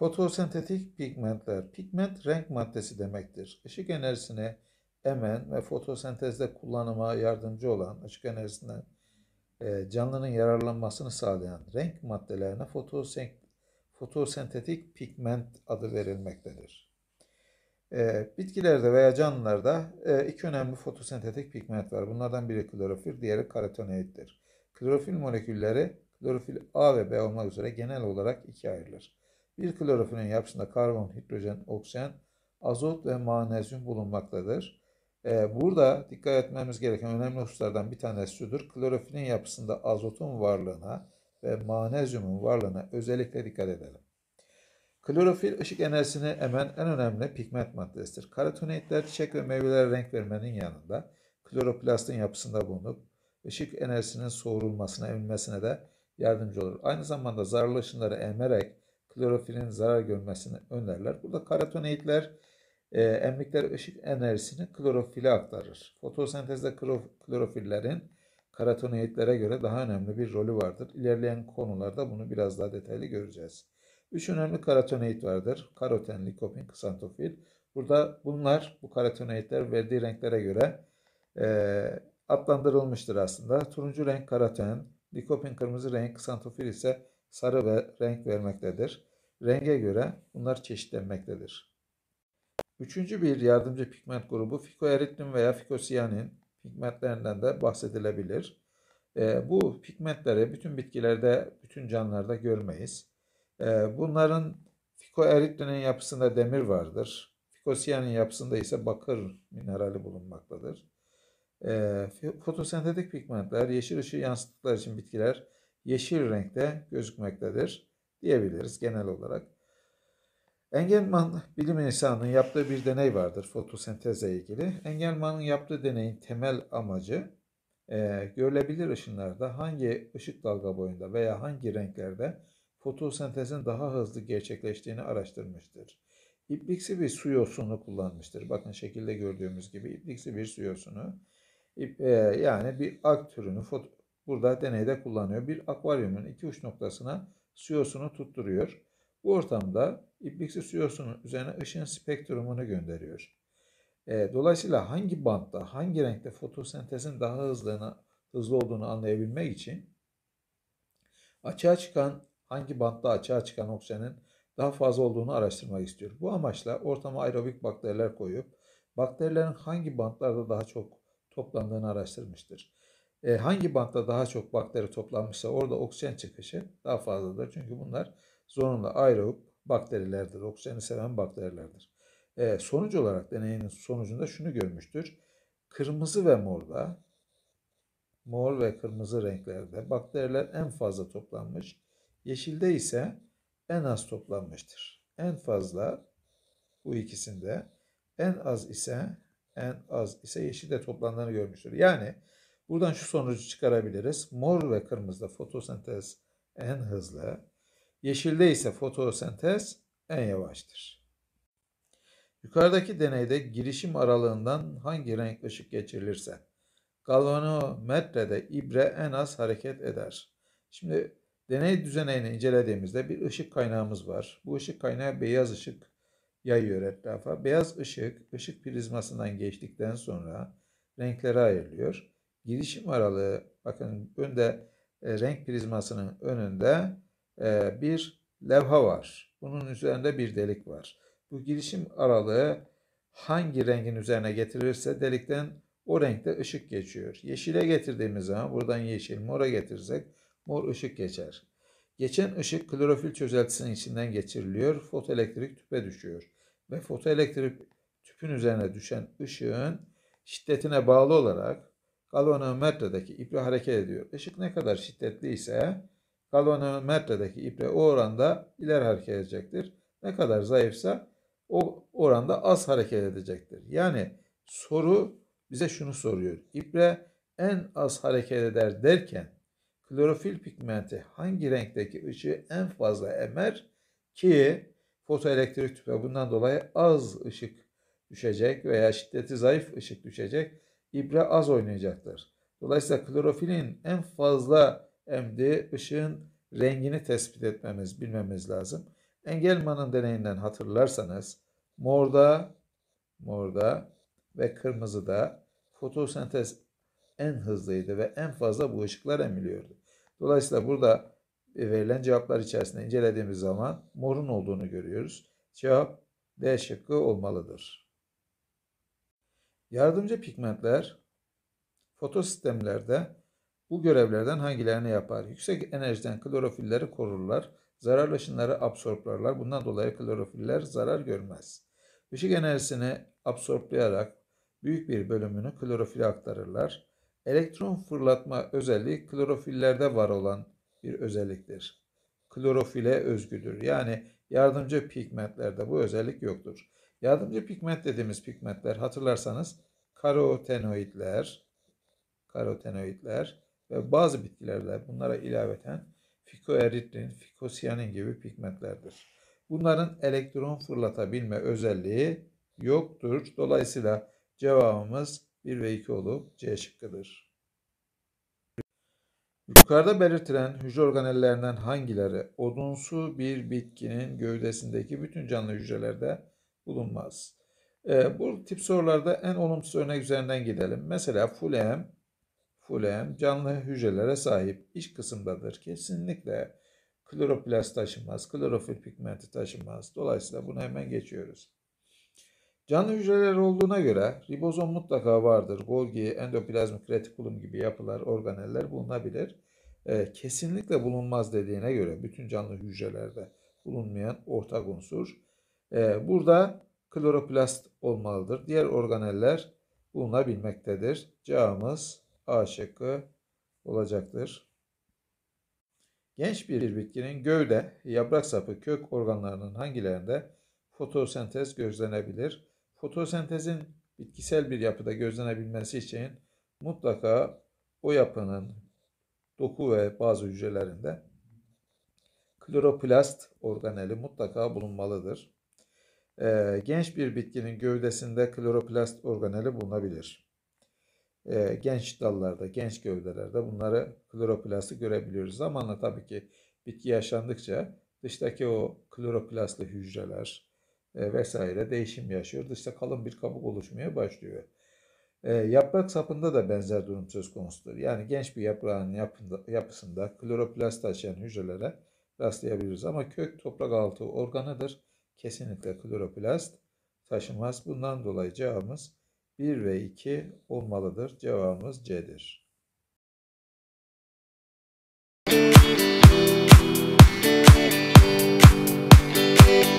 Fotosentetik pigmentler. Pigment renk maddesi demektir. Işık enerjisini emen ve fotosentezde kullanıma yardımcı olan ışık enerjisinden e, canlının yararlanmasını sağlayan renk maddelerine fotosent fotosentetik pigment adı verilmektedir. E, bitkilerde veya canlılarda e, iki önemli fotosentetik pigment var. Bunlardan biri klorofil, diğeri karotenoiddir. Klorofil molekülleri klorofil A ve B olmak üzere genel olarak ikiye ayrılır. Bir klorofilin yapısında karbon, hidrojen, oksijen, azot ve magnezyum bulunmaktadır. Ee, burada dikkat etmemiz gereken önemli hususlardan bir tanesi şudur. Klorofilin yapısında azotun varlığına ve magnezyumun varlığına özellikle dikkat edelim. Klorofil ışık enerjisini emen en önemli pigment maddesidir. Karotenoidler çiçek ve meyvelere renk vermenin yanında kloroplastın yapısında bulunup ışık enerjisinin soğurulmasına, emilmesine de yardımcı olur. Aynı zamanda zararlı ışınları emerek klorofilin zarar görmesini önerirler. Burada karotenoidler e, emlikler ışık enerjisini klorofile aktarır. Fotosentezde klorofillerin karotenoidlere göre daha önemli bir rolü vardır. İlerleyen konularda bunu biraz daha detaylı göreceğiz. Üç önemli karotenoid vardır. Karoten, likopin, ksantofil. Burada bunlar, bu karotenoidler verdiği renklere göre e, adlandırılmıştır aslında. Turuncu renk karoten, likopin kırmızı renk, ksantofil ise sarı ve renk vermektedir. Renge göre bunlar çeşitlenmektedir. Üçüncü bir yardımcı pigment grubu fikoeritin veya fikosiyanin pigmentlerinden de bahsedilebilir. E, bu pigmentleri bütün bitkilerde, bütün canlılarda görmeyiz. E, bunların fikoeritinin yapısında demir vardır. Fikosiyanin yapısında ise bakır minerali bulunmaktadır. E, fotosentetik pigmentler yeşil ışığı yansıttıkları için bitkiler yeşil renkte gözükmektedir diyebiliriz genel olarak. Engelman bilim insanının yaptığı bir deney vardır fotosentezle ilgili. Engelman'ın yaptığı deneyin temel amacı e, görülebilir ışınlarda hangi ışık dalga boyunda veya hangi renklerde fotosentezin daha hızlı gerçekleştiğini araştırmıştır. İpliksi bir su yosunu kullanmıştır. Bakın şekilde gördüğümüz gibi ipliksi bir su yosunu. İp, e, yani bir ak türünü foto, burada deneyde kullanıyor. Bir akvaryumun iki uç noktasına siyosunu tutturuyor. Bu ortamda ipliksi siyosunun üzerine ışın spektrumunu gönderiyor. E, dolayısıyla hangi bantta, hangi renkte fotosentezin daha hızlı, hızlı olduğunu anlayabilmek için açığa çıkan, hangi bantta açığa çıkan oksijenin daha fazla olduğunu araştırmak istiyor. Bu amaçla ortama aerobik bakteriler koyup bakterilerin hangi bantlarda daha çok toplandığını araştırmıştır. E, hangi bantta daha çok bakteri toplanmışsa orada oksijen çıkışı daha fazladır. Çünkü bunlar zorunlu aerob bakterilerdir. Oksijeni seven bakterilerdir. E, sonuç olarak deneyin sonucunda şunu görmüştür. Kırmızı ve morda mor ve kırmızı renklerde bakteriler en fazla toplanmış. Yeşilde ise en az toplanmıştır. En fazla bu ikisinde en az ise en az ise yeşilde toplandığını görmüştür. Yani Buradan şu sonucu çıkarabiliriz. Mor ve kırmızıda fotosentez en hızlı, yeşilde ise fotosentez en yavaştır. Yukarıdaki deneyde girişim aralığından hangi renk ışık geçirilirse galvanometrede ibre en az hareket eder. Şimdi deney düzenini incelediğimizde bir ışık kaynağımız var. Bu ışık kaynağı beyaz ışık yayıyor etrafa. Beyaz ışık ışık prizmasından geçtikten sonra renklere ayrılıyor girişim aralığı bakın önde e, renk prizmasının önünde e, bir levha var. Bunun üzerinde bir delik var. Bu girişim aralığı hangi rengin üzerine getirirse delikten o renkte ışık geçiyor. Yeşile getirdiğimiz zaman buradan yeşil mora getirsek mor ışık geçer. Geçen ışık klorofil çözeltisinin içinden geçiriliyor. Fotoelektrik tüpe düşüyor. Ve fotoelektrik tüpün üzerine düşen ışığın şiddetine bağlı olarak galvanometredeki iple hareket ediyor. Işık ne kadar şiddetli ise galvanometredeki iple o oranda ileri hareket edecektir. Ne kadar zayıfsa o oranda az hareket edecektir. Yani soru bize şunu soruyor. İple en az hareket eder derken klorofil pigmenti hangi renkteki ışığı en fazla emer ki fotoelektrik tüpe bundan dolayı az ışık düşecek veya şiddeti zayıf ışık düşecek ibre az oynayacaktır. Dolayısıyla klorofilin en fazla emdiği ışığın rengini tespit etmemiz, bilmemiz lazım. Engelman'ın deneyinden hatırlarsanız morda, morda ve kırmızıda fotosentez en hızlıydı ve en fazla bu ışıklar emiliyordu. Dolayısıyla burada e, verilen cevaplar içerisinde incelediğimiz zaman morun olduğunu görüyoruz. Cevap D şıkkı olmalıdır. Yardımcı pigmentler fotosistemlerde bu görevlerden hangilerini yapar? Yüksek enerjiden klorofilleri korurlar. Zararlı ışınları absorplarlar. Bundan dolayı klorofiller zarar görmez. Işık enerjisini absorplayarak büyük bir bölümünü klorofile aktarırlar. Elektron fırlatma özelliği klorofillerde var olan bir özelliktir. Klorofile özgüdür. Yani yardımcı pigmentlerde bu özellik yoktur. Yardımcı pigment dediğimiz pigmentler hatırlarsanız karotenoidler, karotenoidler ve bazı bitkilerde bunlara ilaveten fikoeritrin, fikosiyanin gibi pigmentlerdir. Bunların elektron fırlatabilme özelliği yoktur. Dolayısıyla cevabımız 1 ve 2 olup C şıkkıdır. Yukarıda belirtilen hücre organellerinden hangileri odunsu bir bitkinin gövdesindeki bütün canlı hücrelerde bulunmaz. E, bu tip sorularda en olumsuz örnek üzerinden gidelim. Mesela fulem, fulem canlı hücrelere sahip iç kısımdadır. Kesinlikle kloroplast taşımaz, klorofil pigmenti taşımaz. Dolayısıyla bunu hemen geçiyoruz. Canlı hücreler olduğuna göre ribozom mutlaka vardır. Golgi, endoplazmik retikulum gibi yapılar, organeller bulunabilir. E, kesinlikle bulunmaz dediğine göre bütün canlı hücrelerde bulunmayan ortak unsur ee, burada kloroplast olmalıdır. Diğer organeller bulunabilmektedir. Cevabımız A şıkkı olacaktır. Genç bir bitkinin gövde, yaprak sapı, kök organlarının hangilerinde fotosentez gözlenebilir? Fotosentezin bitkisel bir yapıda gözlenebilmesi için mutlaka o yapının doku ve bazı hücrelerinde kloroplast organeli mutlaka bulunmalıdır e, genç bir bitkinin gövdesinde kloroplast organeli bulunabilir. E, genç dallarda, genç gövdelerde bunları kloroplastı görebiliyoruz. Zamanla tabii ki bitki yaşandıkça dıştaki o kloroplastlı hücreler e, vesaire değişim yaşıyor. Dışta kalın bir kabuk oluşmaya başlıyor. E, yaprak sapında da benzer durum söz konusudur. Yani genç bir yaprağın yapında, yapısında kloroplast taşıyan hücrelere rastlayabiliriz. Ama kök toprak altı organıdır Kesinlikle kloroplast taşımaz. Bundan dolayı cevabımız 1 ve 2 olmalıdır. Cevabımız C'dir.